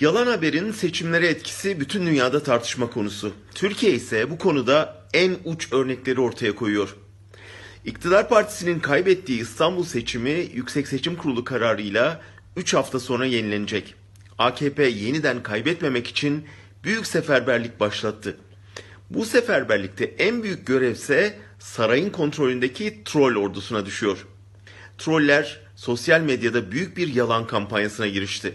Yalan haberin seçimlere etkisi bütün dünyada tartışma konusu. Türkiye ise bu konuda en uç örnekleri ortaya koyuyor. İktidar partisinin kaybettiği İstanbul seçimi Yüksek Seçim Kurulu kararıyla 3 hafta sonra yenilenecek. AKP yeniden kaybetmemek için büyük seferberlik başlattı. Bu seferberlikte en büyük görevse sarayın kontrolündeki troll ordusuna düşüyor. Troller sosyal medyada büyük bir yalan kampanyasına girişti.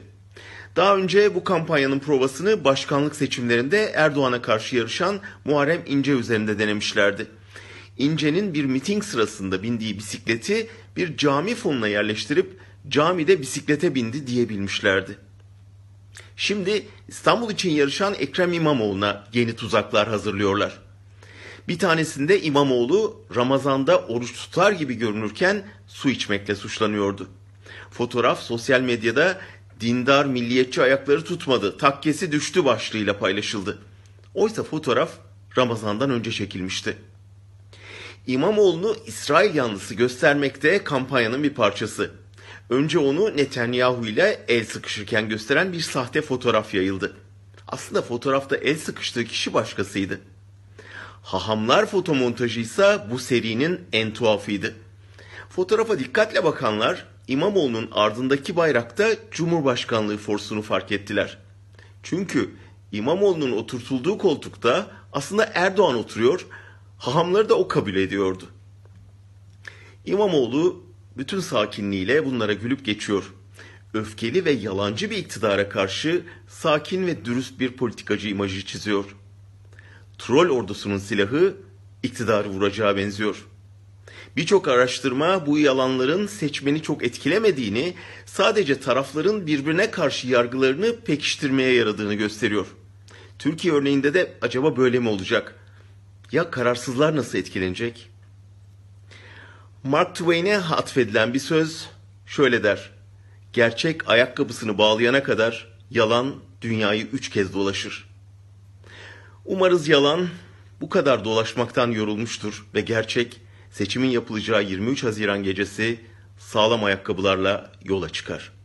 Daha önce bu kampanyanın provasını başkanlık seçimlerinde Erdoğan'a karşı yarışan Muharrem İnce üzerinde denemişlerdi. İnce'nin bir miting sırasında bindiği bisikleti bir cami fonuna yerleştirip camide bisiklete bindi diyebilmişlerdi. Şimdi İstanbul için yarışan Ekrem İmamoğlu'na yeni tuzaklar hazırlıyorlar. Bir tanesinde İmamoğlu Ramazan'da oruç tutar gibi görünürken su içmekle suçlanıyordu. Fotoğraf sosyal medyada dindar milliyetçi ayakları tutmadı, takkesi düştü başlığıyla paylaşıldı. Oysa fotoğraf Ramazan'dan önce çekilmişti. İmamoğlu'nu İsrail yanlısı göstermekte kampanyanın bir parçası. Önce onu Netanyahu ile el sıkışırken gösteren bir sahte fotoğraf yayıldı. Aslında fotoğrafta el sıkıştığı kişi başkasıydı. Hahamlar fotomontajı ise bu serinin en tuhafıydı. Fotoğrafa dikkatle bakanlar İmamoğlu'nun ardındaki bayrakta Cumhurbaşkanlığı forsunu fark ettiler. Çünkü İmamoğlu'nun oturtulduğu koltukta aslında Erdoğan oturuyor, hahamları da o kabul ediyordu. İmamoğlu bütün sakinliğiyle bunlara gülüp geçiyor. Öfkeli ve yalancı bir iktidara karşı sakin ve dürüst bir politikacı imajı çiziyor. Troll ordusunun silahı iktidarı vuracağı benziyor. Birçok araştırma bu yalanların seçmeni çok etkilemediğini, sadece tarafların birbirine karşı yargılarını pekiştirmeye yaradığını gösteriyor. Türkiye örneğinde de acaba böyle mi olacak? Ya kararsızlar nasıl etkilenecek? Mark Twain'e atfedilen bir söz şöyle der. Gerçek ayakkabısını bağlayana kadar yalan dünyayı üç kez dolaşır. Umarız yalan bu kadar dolaşmaktan yorulmuştur ve gerçek seçimin yapılacağı 23 Haziran gecesi sağlam ayakkabılarla yola çıkar.